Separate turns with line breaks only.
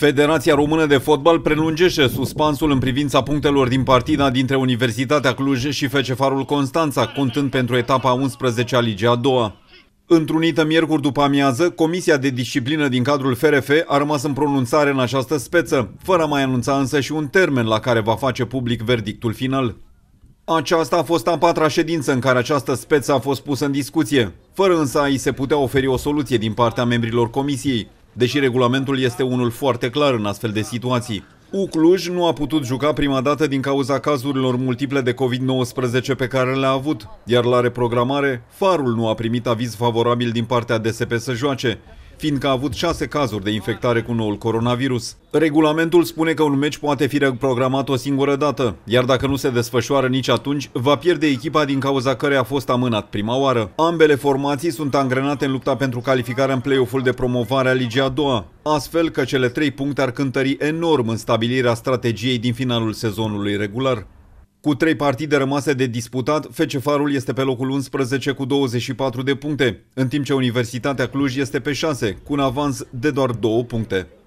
Federația Română de Fotbal prelungește suspansul în privința punctelor din partida dintre Universitatea Cluj și Fecefarul Constanța, contând pentru etapa 11 a Ligii a doua. Întrunită miercuri după amiază, Comisia de Disciplină din cadrul FRF a rămas în pronunțare în această speță, fără a mai anunța însă și un termen la care va face public verdictul final. Aceasta a fost a patra ședință în care această speță a fost pusă în discuție, fără însă a îi se putea oferi o soluție din partea membrilor comisiei deși regulamentul este unul foarte clar în astfel de situații. Ucluj nu a putut juca prima dată din cauza cazurilor multiple de COVID-19 pe care le-a avut, iar la reprogramare, Farul nu a primit aviz favorabil din partea DSP să joace fiindcă a avut șase cazuri de infectare cu noul coronavirus. Regulamentul spune că un meci poate fi reprogramat o singură dată, iar dacă nu se desfășoară nici atunci, va pierde echipa din cauza care a fost amânat prima oară. Ambele formații sunt angrenate în lupta pentru calificarea în play-off-ul de promovare a Ligii a doua, astfel că cele trei puncte ar cântări enorm în stabilirea strategiei din finalul sezonului regular. Cu trei partide rămase de disputat, Fecefarul este pe locul 11 cu 24 de puncte, în timp ce Universitatea Cluj este pe 6, cu un avans de doar 2 puncte.